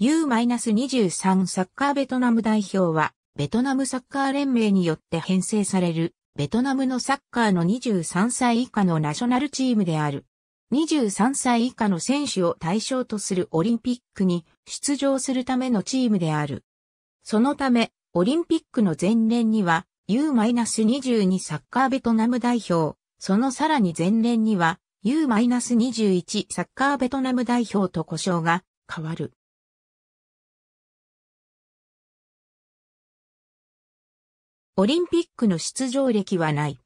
U-23 サッカーベトナム代表は、ベトナムサッカー連盟によって編成される、ベトナムのサッカーの23歳以下のナショナルチームである。23歳以下の選手を対象とするオリンピックに出場するためのチームである。そのため、オリンピックの前年には U-22 サッカーベトナム代表、そのさらに前年には U-21 サッカーベトナム代表と呼称が変わる。オリンピックの出場歴はない。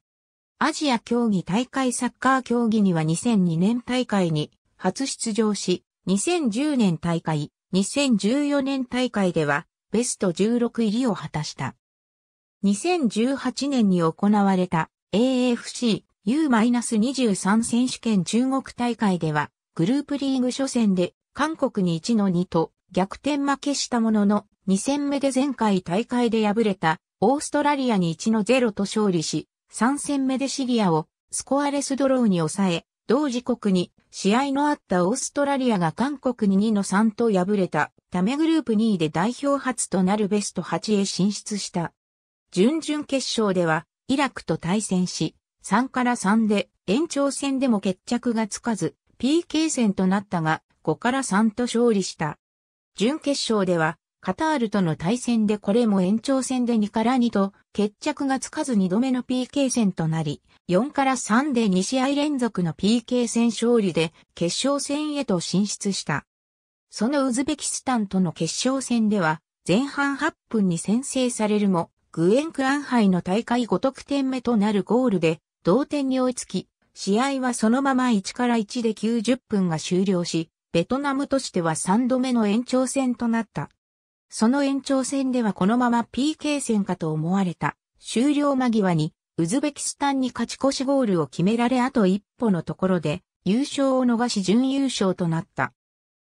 アジア競技大会サッカー競技には2002年大会に初出場し、2010年大会、2014年大会ではベスト16入りを果たした。2018年に行われた AFC U-23 選手権中国大会ではグループリーグ初戦で韓国に1の2と逆転負けしたものの2戦目で前回大会で敗れたオーストラリアに1の0と勝利し、3戦目でシリアをスコアレスドローに抑え、同時刻に試合のあったオーストラリアが韓国に2の3と敗れたためグループ2位で代表初となるベスト8へ進出した。準々決勝ではイラクと対戦し、3から3で延長戦でも決着がつかず、PK 戦となったが5から3と勝利した。準決勝ではカタールとの対戦でこれも延長戦で2から2と決着がつかず2度目の PK 戦となり、4から3で2試合連続の PK 戦勝利で決勝戦へと進出した。そのウズベキスタンとの決勝戦では、前半8分に先制されるも、グエンクアンハイの大会5得点目となるゴールで同点に追いつき、試合はそのまま1から1で90分が終了し、ベトナムとしては3度目の延長戦となった。その延長戦ではこのまま PK 戦かと思われた。終了間際に、ウズベキスタンに勝ち越しゴールを決められあと一歩のところで、優勝を逃し準優勝となった。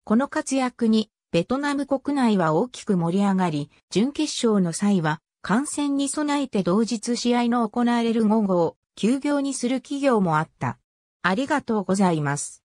この活躍に、ベトナム国内は大きく盛り上がり、準決勝の際は、感染に備えて同日試合の行われる午後を休業にする企業もあった。ありがとうございます。